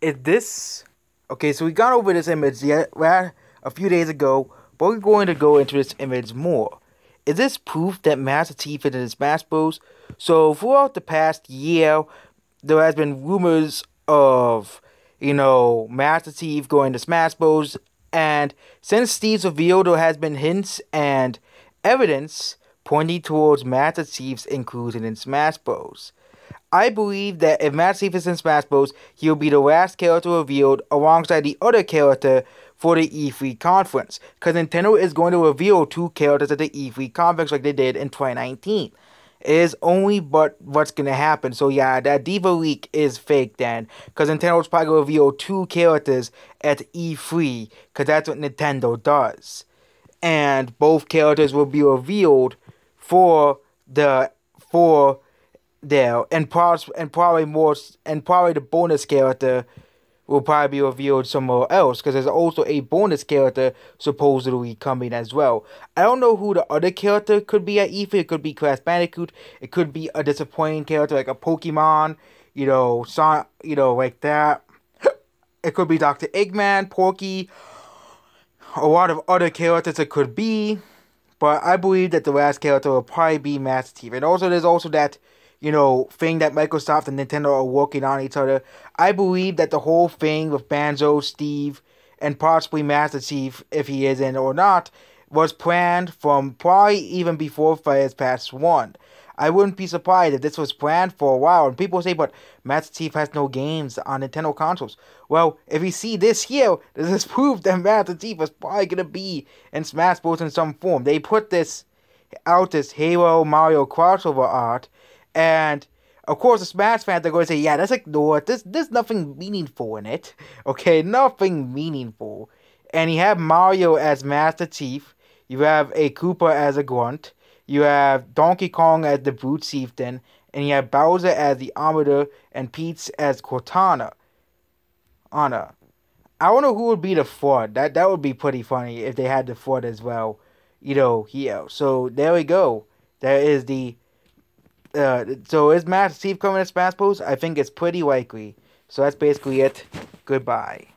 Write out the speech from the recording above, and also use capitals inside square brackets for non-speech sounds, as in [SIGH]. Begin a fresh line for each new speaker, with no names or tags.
is this okay? So we got over this image yet right, a few days ago, but we're going to go into this image more. Is this proof that Master Chief is in his Smash Bros? So throughout the past year, there has been rumors of you know Master Chief going to Smash Bros, and since Steve's reveal, there has been hints and evidence pointing towards Master Chief's inclusion in Smash Bros. I believe that if Matt Cephas in Smash Bros, he will be the last character revealed alongside the other character for the E3 conference. Because Nintendo is going to reveal two characters at the E3 conference like they did in 2019. It is only but what's going to happen. So yeah, that Diva leak is fake then. Because Nintendo's probably going to reveal two characters at E3. Because that's what Nintendo does. And both characters will be revealed for the... for there, and probably and probably more, and probably the bonus character will probably be revealed somewhere else because there's also a bonus character supposedly coming as well. I don't know who the other character could be at It could be Crash Bandicoot. It could be a disappointing character like a Pokemon, you know, Son, you know, like that. It could be Dr. Eggman, Porky, a lot of other characters it could be. But I believe that the last character will probably be Master Chief. And also, there's also that you know, thing that Microsoft and Nintendo are working on each other. I believe that the whole thing with Banjo, Steve, and possibly Master Chief, if he is in or not, was planned from probably even before Fires Pass 1. I wouldn't be surprised if this was planned for a while. And people say, but Master Chief has no games on Nintendo consoles. Well, if we see this here, [LAUGHS] this is proof that Master Chief is probably going to be in Smash Bros. in some form. They put this out, this Halo Mario crossover art, and of course, the Smash fans are going to say, yeah, that's ignored. There's, there's nothing meaningful in it. [LAUGHS] Okay, nothing meaningful. And you have Mario as Master Chief. You have a Koopa as a grunt. You have Donkey Kong as the Brute Chieftain. And you have Bowser as the Armator and Pete's as Cortana. Anna. I wonder who would be the fraud. That that would be pretty funny if they had the fraud as well, you know, here. So there we go. There is the uh, so is Matt Steve coming as fast post? I think it's pretty likely. So that's basically it. Goodbye.